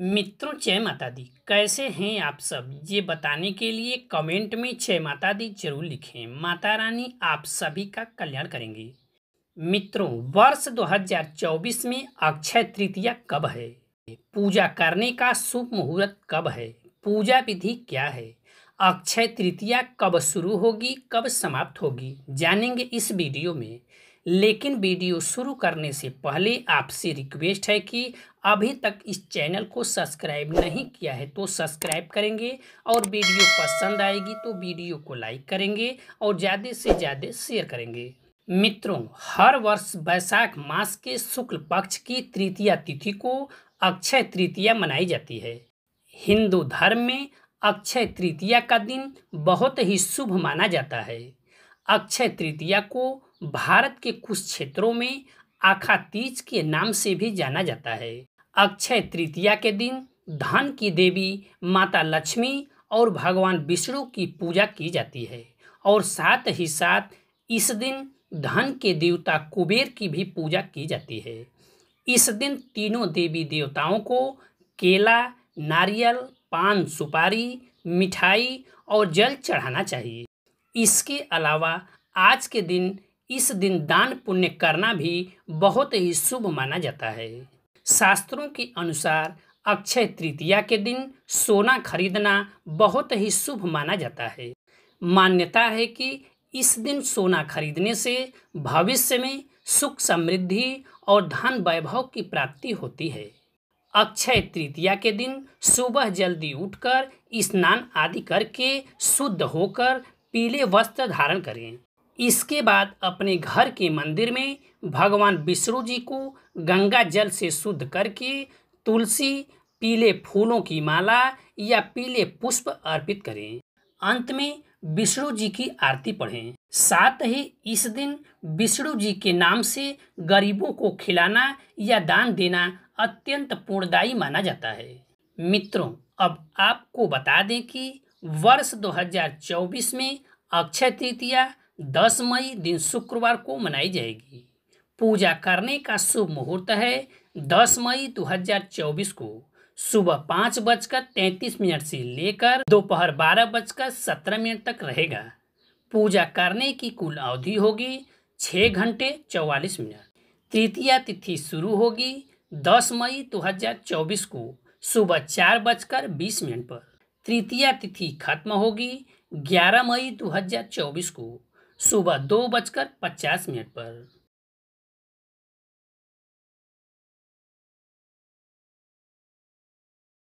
मित्रों जय माता दी कैसे हैं आप सब ये बताने के लिए कमेंट में जय माता दी जरूर लिखें माता रानी आप सभी का कल्याण करेंगे मित्रों वर्ष 2024 में अक्षय तृतीया कब है पूजा करने का शुभ मुहूर्त कब है पूजा विधि क्या है अक्षय तृतीया कब शुरू होगी कब समाप्त होगी जानेंगे इस वीडियो में लेकिन वीडियो शुरू करने से पहले आपसे रिक्वेस्ट है कि अभी तक इस चैनल को सब्सक्राइब नहीं किया है तो सब्सक्राइब करेंगे और वीडियो पसंद आएगी तो वीडियो को लाइक करेंगे और ज़्यादा से ज़्यादा शेयर करेंगे मित्रों हर वर्ष बैसाख मास के शुक्ल पक्ष की तृतीया तिथि को अक्षय तृतीया मनाई जाती है हिंदू धर्म में अक्षय तृतीया का दिन बहुत ही शुभ माना जाता है अक्षय तृतीया को भारत के कुछ क्षेत्रों में आखा तीज के नाम से भी जाना जाता है अक्षय तृतीया के दिन धन की देवी माता लक्ष्मी और भगवान विष्णु की पूजा की जाती है और साथ ही साथ इस दिन धन के देवता कुबेर की भी पूजा की जाती है इस दिन तीनों देवी देवताओं को केला नारियल पान सुपारी मिठाई और जल चढ़ाना चाहिए इसके अलावा आज के दिन इस दिन दान पुण्य करना भी बहुत ही शुभ माना जाता है शास्त्रों के अनुसार अक्षय तृतीया के दिन सोना खरीदना बहुत ही शुभ माना जाता है मान्यता है कि इस दिन सोना खरीदने से भविष्य में सुख समृद्धि और धन वैभव की प्राप्ति होती है अक्षय तृतीया के दिन सुबह जल्दी उठकर स्नान आदि करके शुद्ध होकर पीले वस्त्र धारण करें इसके बाद अपने घर के मंदिर में भगवान विष्णु जी को गंगा जल से शुद्ध करके तुलसी पीले फूलों की माला या पीले पुष्प अर्पित करें अंत में विष्णु जी की आरती पढ़ें साथ ही इस दिन विष्णु जी के नाम से गरीबों को खिलाना या दान देना अत्यंत पूर्णदायी माना जाता है मित्रों अब आपको बता दें कि वर्ष 2024 में अक्षय तृतीया दस मई दिन शुक्रवार को मनाई जाएगी पूजा करने का शुभ मुहूर्त है दस मई 2024 को सुबह पाँच बजकर तैंतीस मिनट से लेकर दोपहर बारह बजकर सत्रह मिनट तक रहेगा पूजा करने की कुल अवधि होगी छः घंटे चौवालीस मिनट तृतीया तिथि शुरू होगी दस मई 2024 को सुबह चार बजकर बीस मिनट पर तृतीया तिथि खत्म होगी ग्यारह मई 2024 को सुबह दो बजकर पचास मिनट पर